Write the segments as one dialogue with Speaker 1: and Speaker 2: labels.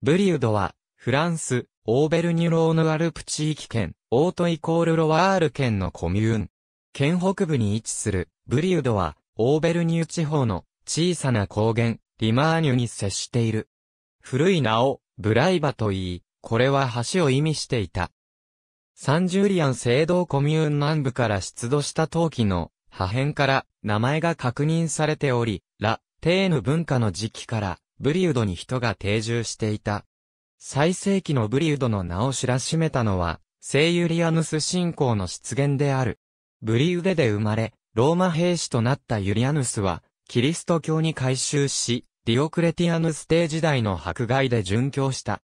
Speaker 1: ブリュドは、フランス、オーベルニュローヌアルプ地域圏、オートイコールロワール県のコミューン。県北部に位置する、ブリュドは、オーベルニュ地方の小さな高原、リマーニュに接している。古い名を、ブライバと言い、これは橋を意味していた。サンジュリアン聖堂コミューン南部から出土した陶器の破片から名前が確認されており、ラ・テーヌ文化の時期からブリウドに人が定住していた。最盛期のブリウドの名を知らしめたのは、聖ユリアヌス信仰の出現である。ブリウデで生まれ、ローマ兵士となったユリアヌスは、キリスト教に改宗し、ディオクレティアヌス帝時代の迫害で殉教した。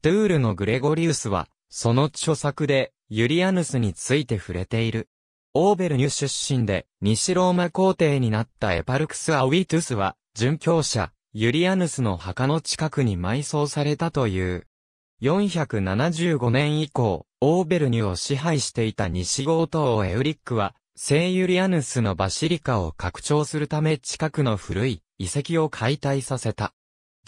Speaker 1: トゥールのグレゴリウスは、その著作で、ユリアヌスについて触れている。オーベルニュ出身で、西ローマ皇帝になったエパルクス・アウィトゥスは、殉教者、ユリアヌスの墓の近くに埋葬されたという。475年以降、オーベルニュを支配していた西郷島エウリックは、聖ユリアヌスのバシリカを拡張するため近くの古い遺跡を解体させた。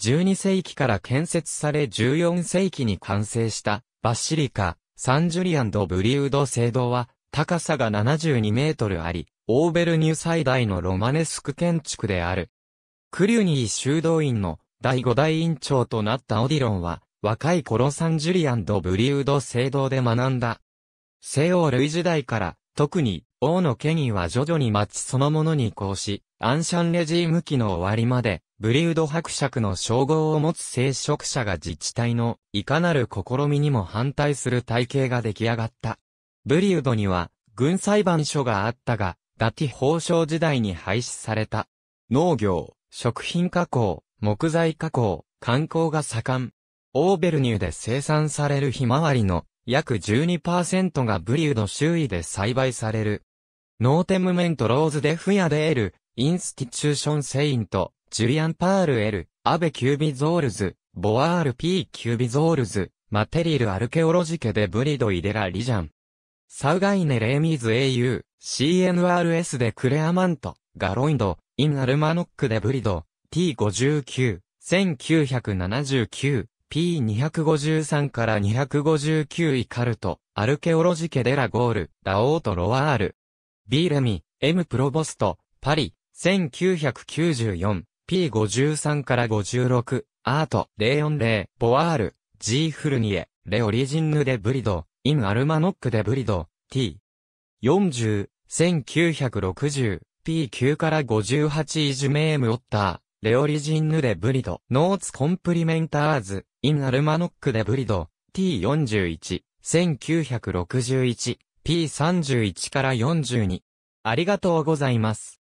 Speaker 1: 12世紀から建設され14世紀に完成したバシリカ、サンジュリアンド・ブリウド聖堂は高さが72メートルあり、オーベルニュ最大のロマネスク建築である。クリュニー修道院の第5代院長となったオディロンは、若い頃サンジュリアンド・ブリュード聖堂で学んだ。西欧類時代から、特に、王の権威は徐々に町そのものに移行し、アンシャンレジーム期の終わりまで、ブリュード伯爵の称号を持つ聖職者が自治体の、いかなる試みにも反対する体系が出来上がった。ブリュドには、軍裁判所があったが、ダティ法相時代に廃止された。農業、食品加工、木材加工、観光が盛ん。オーベルニューで生産されるひまわりの約12%がブリュード周囲で栽培される。ノーテムメントローズデフヤデール、インスティチューションセイント、ジュリアン・パールエル、アベ・キュービゾールズ、ボアール・ピー・キュービゾールズ、マテリル・アルケオロジケでブリド・イデラ・リジャン。サウガイネ・レーミーズ au、CNRS でクレアマント、ガロインド、イン・アルマノックでブリド、T59、1979、P253 から259イカルト、アルケオロジケデラゴール、ラオート・ロワール。B レミ、M プロボスト、パリ、1994、P53 から56、アート、レン・レ0ボワール、G フルニエ、レオリジンヌデブリド、イン・アルマノックでブリド、T。40、1960、P9 から58イジュメームオッター、レオリジンヌでブリド、ノーツコンプリメンターズ、イン・アルマノックでブリド、T41、1961、P31 から42。ありがとうございます。